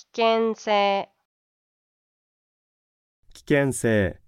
危険性危険性